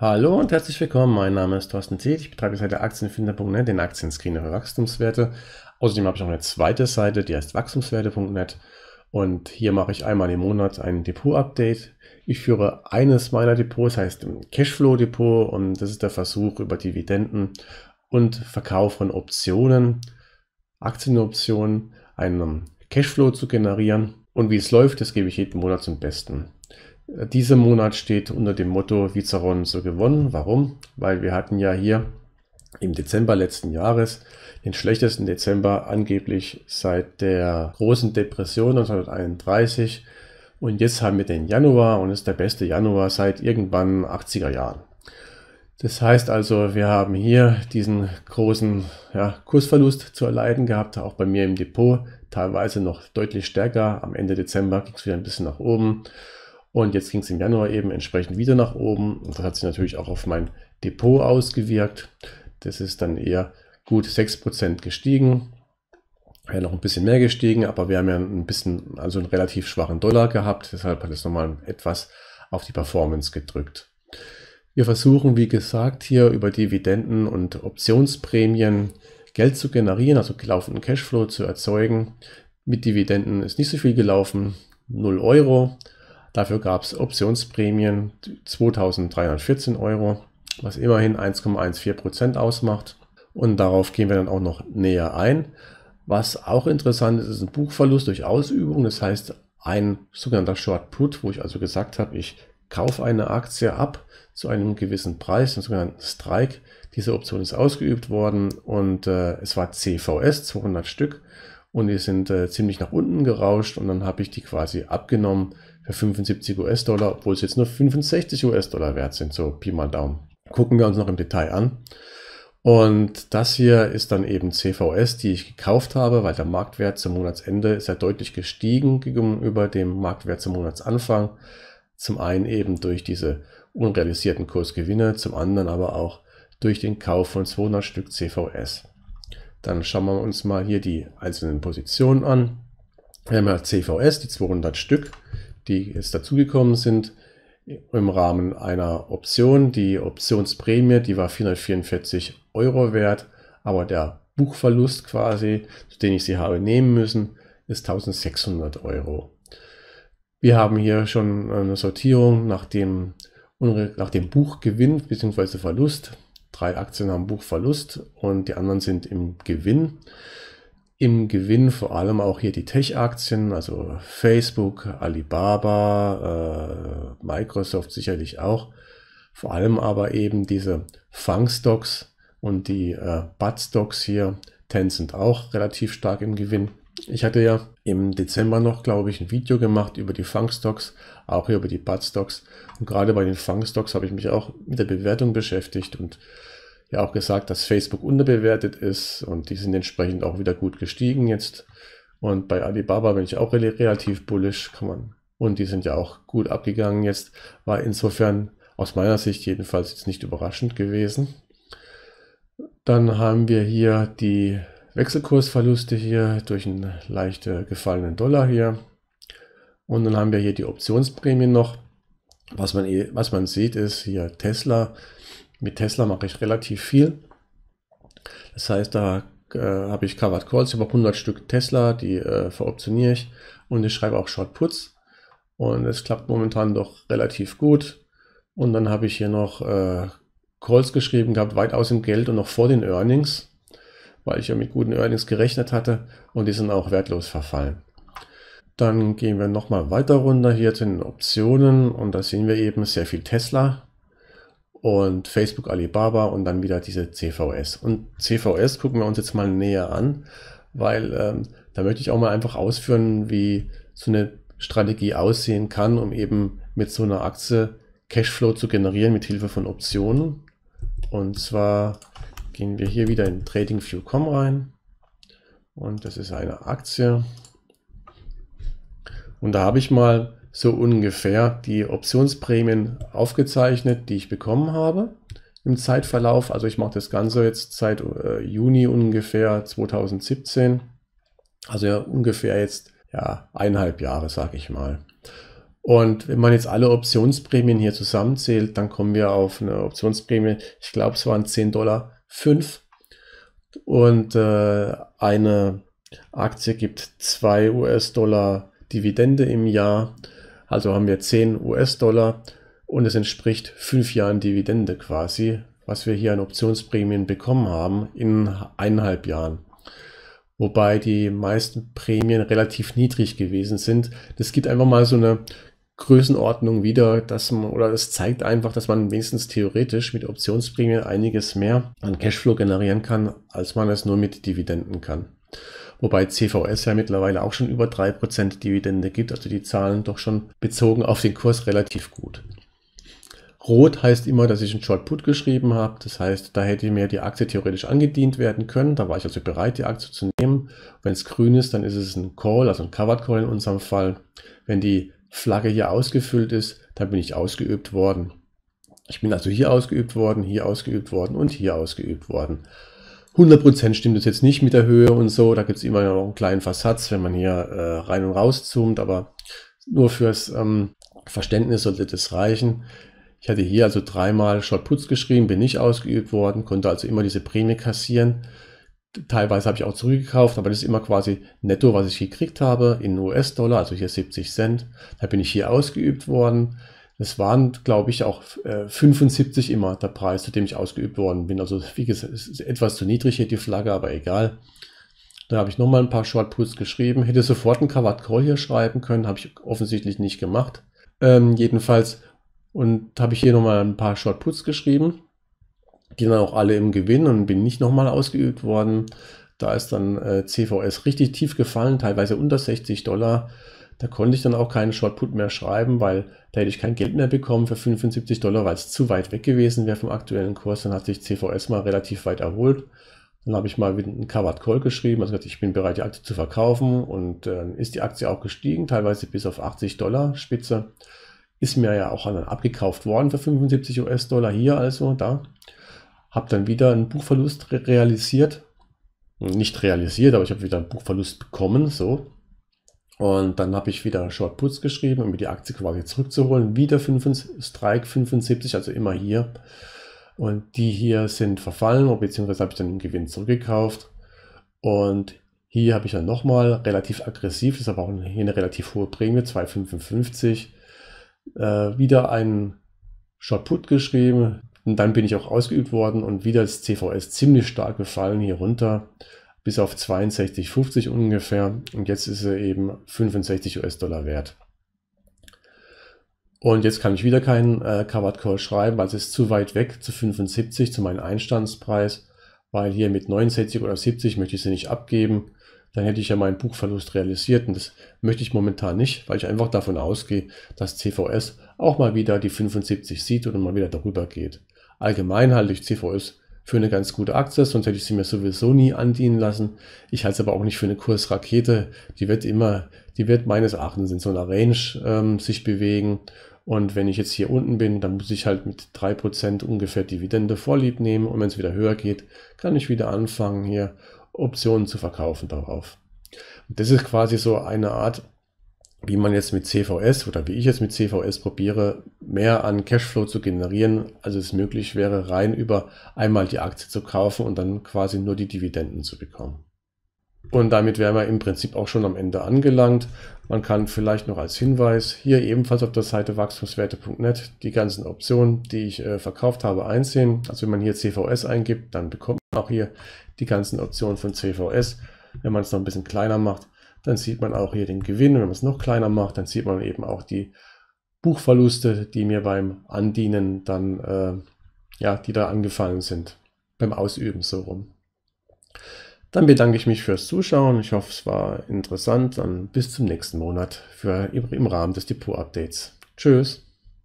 Hallo und herzlich willkommen. Mein Name ist Thorsten Thiel. Ich betreibe die Seite Aktienfinder.net, den Aktienscreener für Wachstumswerte. Außerdem habe ich noch eine zweite Seite, die heißt Wachstumswerte.net. Und hier mache ich einmal im Monat ein Depot-Update. Ich führe eines meiner Depots, heißt Cashflow-Depot. Und das ist der Versuch, über Dividenden und Verkauf von Optionen, Aktienoptionen, einen Cashflow zu generieren. Und wie es läuft, das gebe ich jeden Monat zum Besten. Dieser Monat steht unter dem Motto Vizeron so gewonnen. Warum? Weil wir hatten ja hier im Dezember letzten Jahres den schlechtesten Dezember angeblich seit der großen Depression 1931 und jetzt haben wir den Januar und ist der beste Januar seit irgendwann 80er Jahren. Das heißt also, wir haben hier diesen großen ja, Kursverlust zu erleiden gehabt, auch bei mir im Depot, teilweise noch deutlich stärker. Am Ende Dezember ging es wieder ein bisschen nach oben. Und jetzt ging es im Januar eben entsprechend wieder nach oben. Und das hat sich natürlich auch auf mein Depot ausgewirkt. Das ist dann eher gut 6% gestiegen. Ja, noch ein bisschen mehr gestiegen, aber wir haben ja ein bisschen, also einen relativ schwachen Dollar gehabt. Deshalb hat es nochmal etwas auf die Performance gedrückt. Wir versuchen, wie gesagt, hier über Dividenden und Optionsprämien Geld zu generieren, also gelaufenen Cashflow zu erzeugen. Mit Dividenden ist nicht so viel gelaufen, 0 Euro. Dafür gab es Optionsprämien 2314 Euro, was immerhin 1,14% Prozent ausmacht. Und darauf gehen wir dann auch noch näher ein. Was auch interessant ist, ist ein Buchverlust durch Ausübung. Das heißt, ein sogenannter Short Put, wo ich also gesagt habe, ich kaufe eine Aktie ab zu einem gewissen Preis, einen sogenannten Strike. Diese Option ist ausgeübt worden und äh, es war CVS, 200 Stück. Und die sind äh, ziemlich nach unten gerauscht und dann habe ich die quasi abgenommen für 75 US-Dollar, obwohl es jetzt nur 65 US-Dollar wert sind, so Pi mal Daumen. Gucken wir uns noch im Detail an. Und das hier ist dann eben CVS, die ich gekauft habe, weil der Marktwert zum Monatsende ist ja deutlich gestiegen gegenüber dem Marktwert zum Monatsanfang. Zum einen eben durch diese unrealisierten Kursgewinne, zum anderen aber auch durch den Kauf von 200 Stück CVS. Dann schauen wir uns mal hier die einzelnen Positionen an. Wir haben ja CVS, die 200 Stück die jetzt dazugekommen sind im Rahmen einer Option. Die Optionsprämie, die war 444 Euro wert, aber der Buchverlust quasi, den ich sie habe nehmen müssen, ist 1600 Euro. Wir haben hier schon eine Sortierung nach dem, nach dem Buchgewinn bzw. Verlust. Drei Aktien haben Buchverlust und die anderen sind im Gewinn im Gewinn vor allem auch hier die Tech-Aktien, also Facebook, Alibaba, äh, Microsoft sicherlich auch. Vor allem aber eben diese Fang-Stocks und die äh, Bud-Stocks hier, Tencent auch relativ stark im Gewinn. Ich hatte ja im Dezember noch, glaube ich, ein Video gemacht über die Fang-Stocks, auch hier über die Bud-Stocks. Und gerade bei den Fang-Stocks habe ich mich auch mit der Bewertung beschäftigt und ja auch gesagt, dass Facebook unterbewertet ist und die sind entsprechend auch wieder gut gestiegen jetzt. Und bei Alibaba bin ich auch relativ bullish, kann man. Und die sind ja auch gut abgegangen jetzt. War insofern aus meiner Sicht jedenfalls jetzt nicht überraschend gewesen. Dann haben wir hier die Wechselkursverluste hier durch einen leicht äh, gefallenen Dollar hier. Und dann haben wir hier die Optionsprämien noch. Was man, eh, was man sieht, ist hier Tesla mit Tesla mache ich relativ viel. Das heißt, da äh, habe ich Covered Calls, ich habe 100 Stück Tesla, die äh, veroptioniere ich und ich schreibe auch Short Puts. Und es klappt momentan doch relativ gut. Und dann habe ich hier noch äh, Calls geschrieben gehabt, weit aus dem Geld und noch vor den Earnings, weil ich ja mit guten Earnings gerechnet hatte und die sind auch wertlos verfallen. Dann gehen wir nochmal weiter runter hier zu den Optionen und da sehen wir eben sehr viel Tesla und Facebook Alibaba und dann wieder diese CVS. Und CVS gucken wir uns jetzt mal näher an, weil ähm, da möchte ich auch mal einfach ausführen, wie so eine Strategie aussehen kann, um eben mit so einer Aktie Cashflow zu generieren mit Hilfe von Optionen. Und zwar gehen wir hier wieder in TradingView.com rein und das ist eine Aktie. Und da habe ich mal so ungefähr die Optionsprämien aufgezeichnet, die ich bekommen habe im Zeitverlauf. Also ich mache das Ganze jetzt seit äh, Juni ungefähr 2017. Also ja, ungefähr jetzt ja, eineinhalb Jahre, sage ich mal. Und wenn man jetzt alle Optionsprämien hier zusammenzählt, dann kommen wir auf eine Optionsprämie, ich glaube es waren 10 Dollar 5. Und äh, eine Aktie gibt 2 US-Dollar Dividende im Jahr. Also haben wir 10 US-Dollar und es entspricht 5 Jahren Dividende quasi, was wir hier an Optionsprämien bekommen haben in eineinhalb Jahren. Wobei die meisten Prämien relativ niedrig gewesen sind. Das gibt einfach mal so eine Größenordnung wieder, dass man, oder das zeigt einfach, dass man wenigstens theoretisch mit Optionsprämien einiges mehr an Cashflow generieren kann, als man es nur mit Dividenden kann wobei CVS ja mittlerweile auch schon über 3% Dividende gibt, also die zahlen doch schon bezogen auf den Kurs relativ gut. Rot heißt immer, dass ich einen Short Put geschrieben habe. Das heißt, da hätte mir die Aktie theoretisch angedient werden können. Da war ich also bereit, die Aktie zu nehmen. Wenn es grün ist, dann ist es ein Call, also ein Covered Call in unserem Fall. Wenn die Flagge hier ausgefüllt ist, dann bin ich ausgeübt worden. Ich bin also hier ausgeübt worden, hier ausgeübt worden und hier ausgeübt worden. 100% stimmt es jetzt nicht mit der Höhe und so. Da gibt es immer noch einen kleinen Versatz, wenn man hier äh, rein und raus zoomt, aber nur fürs ähm, Verständnis sollte das reichen. Ich hatte hier also dreimal Shot-Putz geschrieben, bin nicht ausgeübt worden, konnte also immer diese Prämie kassieren. Teilweise habe ich auch zurückgekauft, aber das ist immer quasi netto, was ich gekriegt habe in US-Dollar, also hier 70 Cent. Da bin ich hier ausgeübt worden. Es waren, glaube ich, auch äh, 75 immer der Preis, zu dem ich ausgeübt worden bin. Also wie gesagt, es ist etwas zu niedrig hier die Flagge, aber egal. Da habe ich nochmal ein paar Short Puts geschrieben. Hätte sofort einen Call hier schreiben können, habe ich offensichtlich nicht gemacht. Ähm, jedenfalls, und habe ich hier nochmal ein paar Short Puts geschrieben. Die dann auch alle im Gewinn und bin nicht nochmal ausgeübt worden. Da ist dann äh, CVS richtig tief gefallen, teilweise unter 60 Dollar. Da konnte ich dann auch keinen Shortput mehr schreiben, weil da hätte ich kein Geld mehr bekommen für 75 Dollar, weil es zu weit weg gewesen wäre vom aktuellen Kurs. Dann hat sich CVS mal relativ weit erholt. Dann habe ich mal wieder einen Covered Call geschrieben, also ich bin bereit, die Aktie zu verkaufen und äh, ist die Aktie auch gestiegen, teilweise bis auf 80 Dollar Spitze. Ist mir ja auch dann abgekauft worden für 75 US-Dollar hier also da. Habe dann wieder einen Buchverlust realisiert. Nicht realisiert, aber ich habe wieder einen Buchverlust bekommen, so. Und dann habe ich wieder Short Puts geschrieben, um mir die Aktie quasi zurückzuholen. Wieder 75, Strike 75, also immer hier. Und die hier sind verfallen, beziehungsweise habe ich dann den Gewinn zurückgekauft. Und hier habe ich dann nochmal relativ aggressiv, das ist aber auch hier eine relativ hohe Prämie, 2,55. Äh, wieder einen Short Put geschrieben. Und dann bin ich auch ausgeübt worden und wieder ist CVS ziemlich stark gefallen hier runter bis auf 62,50 ungefähr und jetzt ist er eben 65 US-Dollar wert. Und jetzt kann ich wieder keinen äh, Covered Call schreiben, weil es ist zu weit weg zu 75 zu meinem Einstandspreis, weil hier mit 69 oder 70 möchte ich sie nicht abgeben. Dann hätte ich ja meinen Buchverlust realisiert und das möchte ich momentan nicht, weil ich einfach davon ausgehe, dass CVS auch mal wieder die 75 sieht und mal wieder darüber geht. Allgemein halte ich CVS für eine ganz gute Aktie, sonst hätte ich sie mir sowieso nie andienen lassen. Ich halte es aber auch nicht für eine Kursrakete. Die wird immer, die wird meines Erachtens in so einer Range ähm, sich bewegen. Und wenn ich jetzt hier unten bin, dann muss ich halt mit 3% ungefähr Dividende vorlieb nehmen. Und wenn es wieder höher geht, kann ich wieder anfangen, hier Optionen zu verkaufen darauf. Und das ist quasi so eine Art wie man jetzt mit CVS oder wie ich jetzt mit CVS probiere, mehr an Cashflow zu generieren, als es möglich wäre, rein über einmal die Aktie zu kaufen und dann quasi nur die Dividenden zu bekommen. Und damit wären wir im Prinzip auch schon am Ende angelangt. Man kann vielleicht noch als Hinweis hier ebenfalls auf der Seite wachstumswerte.net die ganzen Optionen, die ich äh, verkauft habe, einsehen. Also wenn man hier CVS eingibt, dann bekommt man auch hier die ganzen Optionen von CVS. Wenn man es noch ein bisschen kleiner macht, dann sieht man auch hier den Gewinn, wenn man es noch kleiner macht, dann sieht man eben auch die Buchverluste, die mir beim Andienen dann, äh, ja, die da angefallen sind, beim Ausüben so rum. Dann bedanke ich mich fürs Zuschauen. Ich hoffe, es war interessant. Dann bis zum nächsten Monat für, im Rahmen des Depot-Updates. Tschüss.